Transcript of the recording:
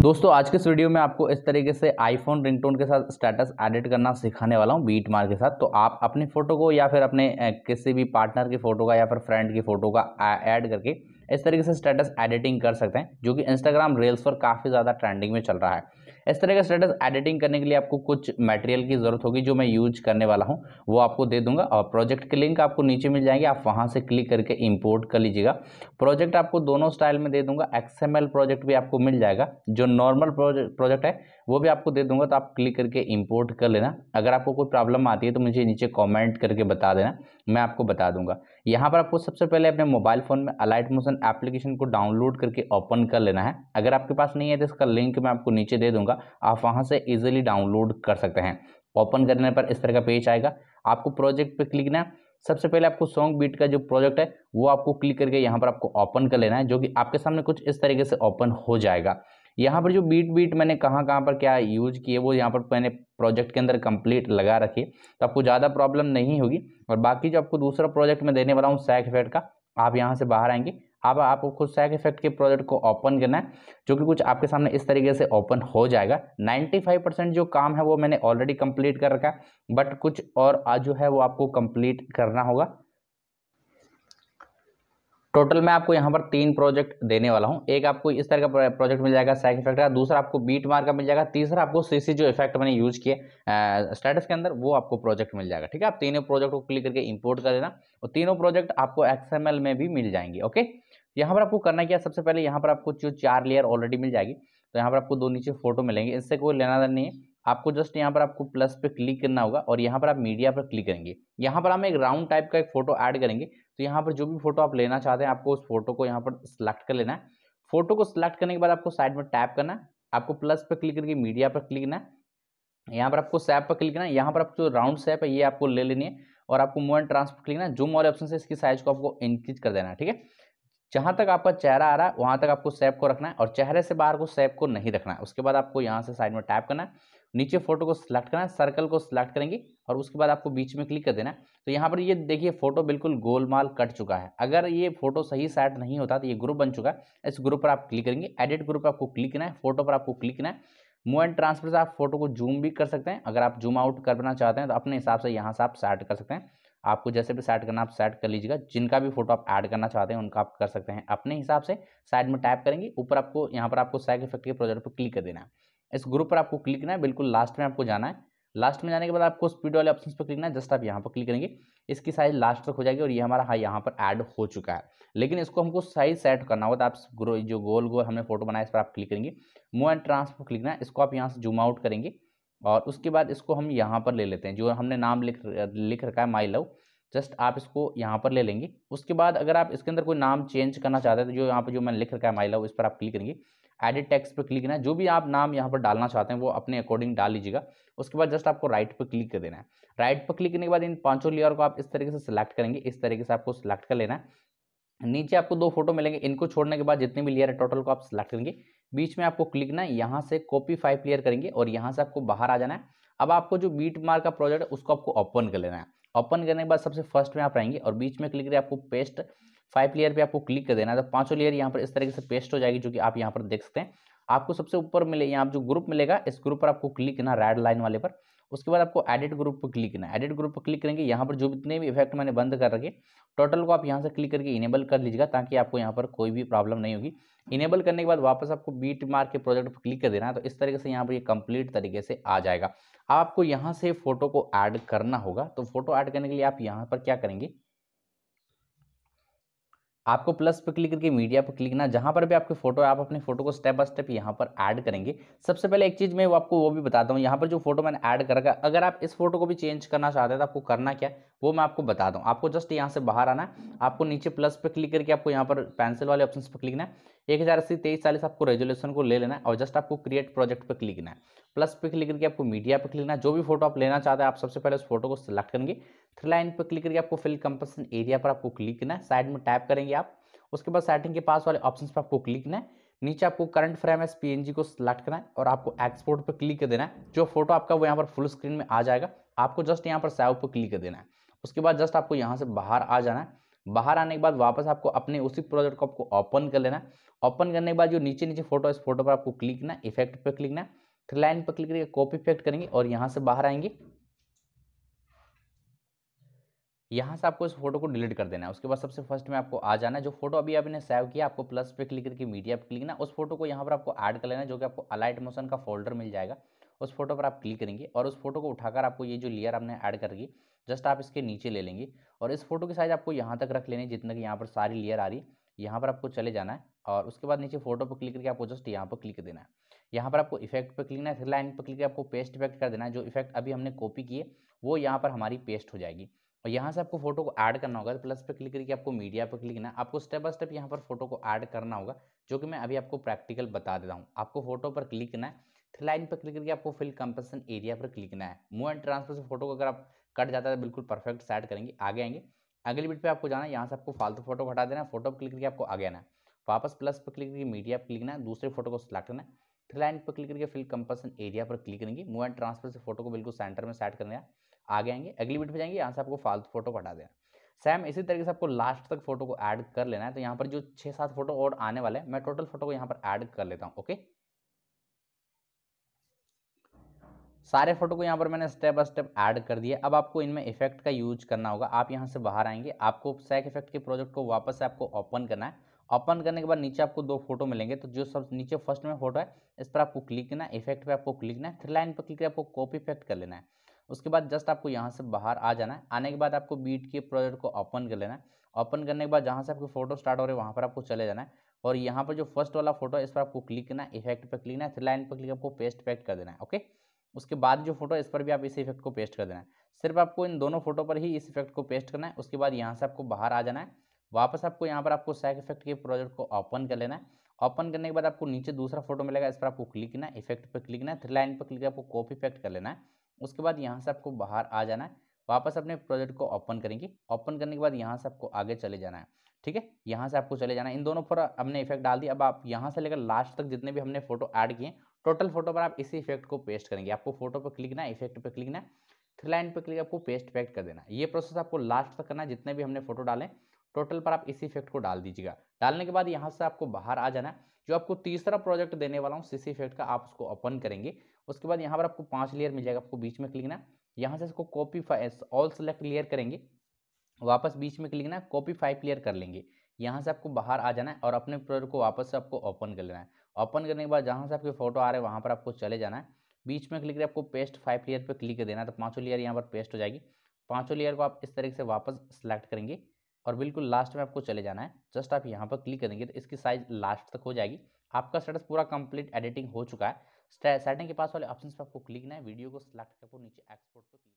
दोस्तों आज के इस वीडियो में आपको इस तरीके से आईफोन रिंगटोन के साथ स्टेटस एडिट करना सिखाने वाला हूं बीट मार के साथ तो आप अपनी फ़ोटो को या फिर अपने किसी भी पार्टनर की फ़ोटो का या फिर फ्रेंड की फ़ोटो का ऐड करके इस तरीके से स्टेटस एडिटिंग कर सकते हैं जो कि इंस्टाग्राम रील्स पर काफ़ी ज़्यादा ट्रेंडिंग में चल रहा है इस तरह का स्टेटस एडिटिंग करने के लिए आपको कुछ मटेरियल की ज़रूरत होगी जो मैं यूज करने वाला हूँ वो आपको दे दूंगा और प्रोजेक्ट के लिंक आपको नीचे मिल जाएंगे आप वहाँ से क्लिक करके इम्पोर्ट कर लीजिएगा प्रोजेक्ट आपको दोनों स्टाइल में दे दूंगा एक्सएमएल प्रोजेक्ट भी आपको मिल जाएगा जो नॉर्मल प्रोजेक्ट है वो भी आपको दे दूंगा तो आप क्लिक करके इम्पोर्ट कर लेना अगर आपको कोई प्रॉब्लम आती है तो मुझे नीचे कॉमेंट करके बता देना मैं आपको बता दूंगा यहाँ पर आपको सबसे पहले अपने मोबाइल फ़ोन में अलाइट मोशन एप्लीकेशन को डाउनलोड करके ओपन कर लेना है अगर आपके पास नहीं है तो इसका लिंक मैं आपको नीचे दे दूंगा होगा आप वहाँ से ईजिली डाउनलोड कर सकते हैं ओपन करने पर इस तरह का पेज आएगा आपको प्रोजेक्ट पर क्लिक करना है सबसे पहले आपको सॉन्ग बीट का जो प्रोजेक्ट है वो आपको क्लिक करके यहाँ पर आपको ओपन कर लेना है जो कि आपके सामने कुछ इस तरीके से ओपन हो जाएगा यहाँ पर जो बीट बीट मैंने कहाँ कहाँ पर क्या यूज किए वो यहाँ पर मैंने प्रोजेक्ट के अंदर कंप्लीट लगा रखी तो आपको ज़्यादा प्रॉब्लम नहीं होगी और बाकी जो आपको दूसरा प्रोजेक्ट मैं देने वाला हूँ सैक फेट का आप यहाँ से बाहर आएंगे अब आपको खुद सैक इफेक्ट के प्रोजेक्ट को ओपन करना है जो कि कुछ आपके सामने इस तरीके से ओपन हो जाएगा 95 परसेंट जो काम है वो मैंने ऑलरेडी कंप्लीट कर रखा है बट कुछ और आज जो है वो आपको कंप्लीट करना होगा टोटल मैं आपको यहाँ पर तीन प्रोजेक्ट देने वाला हूँ एक आपको इस तरह का प्रोजेक्ट मिल जाएगा सैक इफेक्ट का दूसरा आपको बीट मार का मिल जाएगा तीसरा आपको सीसी जो इफेक्ट मैंने यूज किया स्टेटस के अंदर वो आपको प्रोजेक्ट मिल जाएगा ठीक है आप तीनों प्रोजेक्ट को क्लिक करके इंपोर्ट कर देना और तीनों प्रोजेक्ट आपको एक्सएमएल में भी मिल जाएंगे ओके यहाँ पर आपको करना क्या सबसे पहले यहाँ पर आपको जो चार लेयर ऑलरेडी मिल जाएगी तो यहाँ पर आपको दो नीचे फोटो मिलेंगे इससे कोई लेना देना नहीं है आपको जस्ट यहाँ पर आपको प्लस पे क्लिक करना होगा और यहाँ पर आप मीडिया पर क्लिक करेंगे यहाँ पर हम एक राउंड टाइप का एक फोटो ऐड करेंगे तो यहाँ पर जो भी फोटो आप लेना चाहते हैं आपको उस फोटो को यहाँ पर सिलेक्ट कर लेना है फोटो को सिलेक्ट करने के बाद आपको साइड में टैप करना है आपको प्लस पर क्लिक करके मीडिया पर क्लिक करना है यहाँ पर आपको सैप पर क्लिक करना है यहाँ पर आप जो राउंड सैप है ये आपको ले लेनी है और आपको मोबाइल एंड ट्रांसफर क्लिक करना है जूम और ऑप्शन से इसकी साइज को आपको इंक्रीज कर देना है ठीक है जहाँ तक आपका चेहरा आ रहा है वहाँ तक आपको सेप को रखना है और चेहरे से बाहर को सेप को नहीं रखना है उसके बाद आपको यहाँ से साइड में टैप करना है नीचे फोटो को सिलेक्ट करना है सर्कल को सिलेक्ट करेंगे और उसके बाद आपको बीच में क्लिक कर देना है तो यहाँ पर ये देखिए फोटो बिल्कुल गोलमाल कट चुका है अगर ये फोटो सही सेट नहीं होता तो ये ग्रुप बन चुका है इस ग्रुप पर आप क्लिक करेंगे एडिट ग्रुप पर आपको क्लिक करना है फोटो पर आपको क्लिक करना है मूव एंड ट्रांसफर से आप फोटो को जूम भी कर सकते हैं अगर आप जूम आउट करना चाहते हैं तो अपने हिसाब से यहाँ से आप सेट कर सकते हैं आपको जैसे भी सेट करना आप सेट कर लीजिएगा जिनका भी फोटो आप ऐड करना चाहते हैं उनका आप कर सकते हैं अपने हिसाब से साइड में टाइप करेंगे ऊपर आपको यहाँ पर आपको सैक इफेक्ट के प्रोजेक्ट पर क्लिक कर देना है इस ग्रुप पर आपको क्लिक करना है बिल्कुल लास्ट में आपको जाना है लास्ट में जाने के बाद आपको स्पीड वाले ऑप्शन पर क्लिक करना है जस्ट आप यहाँ पर क्लिक करेंगे इसकी साइज लास्ट तक हो जाएगी और ये हमारा हाँ यहाँ पर ऐड हो चुका है लेकिन इसको हमको साइज सेट करना होगा तो आप जो गोल गोल हमने फोटो बनाया इस पर आप क्लिक करेंगे मूव एंड ट्रांसफर क्लिक करना है इसको आप यहाँ से जूम आउट करेंगे और उसके बाद इसको हम यहाँ पर ले लेते हैं जो हमने नाम लिख लिख रखा है माई लव जस्ट आप इसको यहाँ पर ले लेंगे उसके बाद अगर आप इसके अंदर कोई नाम चेंज करना चाहते हैं तो जो यहाँ पर जो मैंने लिख रखा है माई लव इस पर आप क्लिक करेंगे एडिट टेक्स पर क्लिक करना है जो भी आप नाम यहाँ पर डालना चाहते हैं वो अपने अकॉर्डिंग डाल लीजिएगा उसके बाद जस्ट आपको राइट पर क्लिक कर देना है राइट पर क्लिक करने के बाद इन पांचों लेयर को आप इस तरीके से सिलेक्ट करेंगे इस तरीके से आपको सिलेक्ट कर लेना है नीचे आपको दो फोटो मिलेंगे इनको छोड़ने के बाद जितने भी लेयर है टोटल को आप सिलेक्ट करेंगे बीच में आपको क्लिक ना यहाँ से कॉपी फाइव क्लियर करेंगे और यहाँ से आपको बाहर आ जाना है अब आपको जो बीट मार्क का प्रोजेक्ट है उसको आपको ओपन कर लेना है ओपन करने के बाद सबसे फर्स्ट में आप आएंगे और बीच में क्लिक करिए आपको पेस्ट फाइव लेयर पे आपको क्लिक कर देना है तो पांचों लेयर यहाँ पर इस तरीके से पेस्ट हो जाएगी जो कि आप यहाँ पर देख सकते हैं आपको सबसे ऊपर मिले यहाँ जो ग्रुप मिलेगा इस ग्रुप पर आपको क्लिक करना रेड लाइन वाले पर उसके बाद आपको एडिट ग्रुप पर क्लिक करना है एडिट ग्रुप पर क्लिक करेंगे यहाँ पर जो जितने भी इफेक्ट मैंने बंद कर रखे टोटल को आप यहाँ से क्लिक करके इनेबल कर लीजिएगा ताकि आपको यहाँ पर कोई भी प्रॉब्लम नहीं होगी इनेबल करने के बाद वापस आपको बीट मार्क के प्रोजेक्ट पर क्लिक कर देना है तो इस तरीके से यहाँ पर ये कंप्लीट तरीके से आ जाएगा आपको यहाँ से फोटो को ऐड करना होगा तो फोटो ऐड करने के लिए आप यहाँ पर क्या करेंगे आपको प्लस पर क्लिक करके मीडिया पर क्लिक ना जहाँ पर भी आपकी फोटो है आप अपने फोटो को स्टेप बाय स्टेप यहाँ पर ऐड करेंगे सबसे पहले एक चीज़ मैं आपको वो भी बताता हूँ यहाँ पर जो फोटो मैंने ऐड कर रखा अगर आप इस फोटो को भी चेंज करना चाहते हैं तो आपको करना क्या वो मैं आपको बता दूँ आपको जस्ट यहाँ से बाहर आना है आपको नीचे प्लस पर क्लिक करके आपको यहाँ पर पेंसिल वाले ऑप्शन पर क्लिक है एक हज़ार अस्सी तेईस चालीस आपको रेजोल्यूशन को ले लेना है और जस्ट आपको क्रिएट प्रोजेक्ट पर क्लिक करना है प्लस पे क्लिक करके आपको मीडिया पर क्लिक करना है जो भी फोटो आप लेना चाहते हैं आप सबसे पहले उस फोटो को सिलेक्ट करेंगे थ्री लाइन पर क्लिक करके आपको फिल कंपल्सन एरिया पर आपको क्लिक करना है साइड में टाइप करेंगे आप उसके बाद सेटिंग के पास वाले ऑप्शन पर आपको क्लिक करना है नीचे आपको करंट फ्रेम एस पी को सिलेक्ट करना है और आपको एक्सपोर्ट पर क्लिक कर देना है जो फोटो आपका वो यहाँ पर फुल स्क्रीन में आ जाएगा आपको जस्ट यहाँ पर सैव पर क्लिक कर देना है उसके बाद जस्ट आपको यहाँ से बाहर आ जाना है बाहर आने के बाद वापस आपको अपने उसी प्रोजेक्ट को आपको ओपन कर लेना ओपन करने के बाद जो नीचे नीचे फोटो इस फोटो पर आपको क्लिक ना इफेक्ट पर क्लिक ना फिर लाइन पर क्लिक करके कॉपी इफेक्ट करेंगे और यहाँ से बाहर आएंगे यहाँ से आपको इस फोटो को डिलीट कर देना है उसके बाद सबसे फर्स्ट में आपको आ जाना है जो फोटो अभी आपने सेव किया आपको प्लस पे क्लिक करके मीडिया पे क्लिक ना उस फोटो को यहाँ पर आपको ऐड कर लेना है जो कि आपको अलाइट मोशन का फोल्डर मिल जाएगा उस फोटो पर आप क्लिक करेंगे और उस फोटो को उठाकर आपको ये जो लेयर हमने ऐड कर दी जस्ट आप इसके नीचे ले लेंगे और इस फोटो की साइज आपको यहाँ तक रख लेनी जितना कि यहाँ पर सारी लेयर आ रही है यहाँ पर आपको चले जाना है और उसके बाद नीचे फोटो पर क्लिक करके आपको जस्ट यहाँ पर क्लिक देना है यहाँ पर आपको इफेक्ट पर क्लिक करना है फिर लाइन पर क्लिक आपको पेस्ट इफेक्ट कर देना है जो इफेक्ट अभी हमने कॉपी किए वो यहाँ पर हमारी पेस्ट हो जाएगी और यहाँ से आपको फोटो को ऐड करना होगा प्लस तो पर क्लिक करके आपको मीडिया पर क्लिक करना आपको स्टेप बाय स्टेप यहाँ पर फोटो को ऐड करना होगा जो कि मैं अभी आपको प्रैक्टिकल बता देता हूँ आपको फोटो पर क्लिक करना है लाइन पर क्लिक करके आपको फिल कंपनसेशन एरिया पर क्लिक करना है मूव एंड ट्रांसफर से फोटो को अगर आप कट जाता है तो बिल्कुल परफेक्ट सेट करेंगे आगे आएंगे अगली बिट पे आपको जाना है यहाँ से आपको फालतू फोटो हटा देना है फोटो पर क्लिक करके आपको आगे आना है वापस प्लस पर क्लिक करके मीडिया पर क्लिक करना है दूसरे फोटो को सिलेक्ट करना है थ्री लाइन पर क्लिक करके फिल कंपल्सन एरिया पर क्लिक करेंगे मूव एंड ट्रांसफर से फोटो को बिल्कुल सेंटर में सेट करना है आगे आएंगे अगली बिट पर जाएंगे यहाँ से आपको फालतू फोटो को हटा देना सेम इसी तरीके से आपको लास्ट तक फोटो को ऐड कर लेना है तो यहाँ पर जो छः सात फोटो और आने वाले हैं मैं टोटल फोटो को यहाँ पर ऐड कर लेता हूँ ओके सारे फोटो को यहाँ पर मैंने स्टेप बाय स्टेप ऐड कर दिया अब आपको इनमें इफेक्ट का यूज करना होगा आप यहाँ से बाहर आएंगे आपको सैक इफेक्ट के प्रोजेक्ट को वापस से आपको ओपन करना है ओपन करने के बाद नीचे आपको दो फोटो मिलेंगे तो जो सब नीचे फर्स्ट में फोटो है इस पर आपको क्लिक करना है इफेक्ट पर आपको क्लिक करना है थ्री लाइन पर क्लिक करके आपको कॉपी इफेक्ट कर लेना है उसके बाद जस्ट आपको यहाँ से बाहर आ जाना है आने के बाद आपको बीट के प्रोजेक्ट को ओपन कर लेना है ओपन करने के बाद जहाँ से आपकी फोटो स्टार्ट हो रही है वहाँ पर आपको चले जाना है और यहाँ पर जो फर्स्ट वाला फोटो है इस पर आपको क्लिक करना है इफेक्ट पर क्लिक करना है थ्री लाइन पर क्लिक आपको पेस्ट इफेक्ट कर देना है ओके उसके बाद जो फोटो इस पर भी आप इस इफेक्ट को पेस्ट कर देना है सिर्फ आपको इन दोनों फोटो पर ही इस इफेक्ट को पेस्ट करना है उसके बाद यहाँ से आपको बाहर आ जाना है वापस आपको यहाँ पर आपको सैक इफेक्ट के प्रोजेक्ट को ओपन कर लेना है ओपन करने के बाद आपको नीचे दूसरा फोटो मिलेगा इस पर आपको क्लिक करना है इफेक्ट पर क्लिक करना है थ्री लाइन पर क्लिक आपको कॉपी इफेक्ट कर लेना है उसके बाद यहाँ से आपको बाहर आ जाना है वापस अपने प्रोजेक्ट को ओपन करेंगे ओपन करने के बाद यहाँ से आपको आगे चले जाना है ठीक है यहाँ से आपको चले जाना है इन दोनों पर हमने इफेक्ट डाल दिया अब आप यहाँ से लेकर लास्ट तक जितने भी हमने फोटो ऐड किए टोटल फोटो पर आप इसी इफेक्ट को पेस्ट करेंगे आपको फोटो पर क्लिक ना इफेक्ट पर क्लिक ना थ्री लाइन पर क्लिक आपको पेस्ट पैक्ट कर देना ये प्रोसेस आपको लास्ट तक करना जितने भी हमने फोटो डाले टोटल पर आप इसी इफेक्ट को डाल दीजिएगा डालने के बाद यहाँ से आपको बाहर आ जाना जो आपको तीसरा प्रोजेक्ट देने वाला हूँ सीसी इफेक्ट का आप उसको ओपन करेंगे उसके बाद यहाँ पर आपको पांच लेयर मिल जाएगा आपको बीच में क्लिक ना यहाँ से इसको कॉपी ऑल सेलेक्ट लेयर करेंगे वापस बीच में क्लिक ना कॉपी फाइव लेयर कर लेंगे यहाँ से आपको बाहर आ जाना है और अपने प्रोजेक्ट को वापस से आपको ओपन कर लेना है ओपन करने के बाद जहाँ से आपके फोटो आ रहे हैं वहाँ पर आपको चले जाना है बीच में क्लिक आपको पेस्ट फाइव लेयर पर क्लिक कर देना है तो पाँचों लेयर यहाँ पर पेस्ट हो जाएगी पाँचों लेयर को आप इस तरीके से वापस सेलेक्ट करेंगे और बिल्कुल लास्ट में आपको चले जाना है जस्ट आप यहाँ पर क्लिक करेंगे तो इसकी साइज लास्ट तक हो जाएगी आपका स्टेटस पूरा कंप्लीट एडिटिंग हो चुका है सेटिंग के पास वाले ऑप्शन पर आपको क्लिक करना है वीडियो को सिलेक्ट करके नीचे एक्सपोर्ट पर क्लिक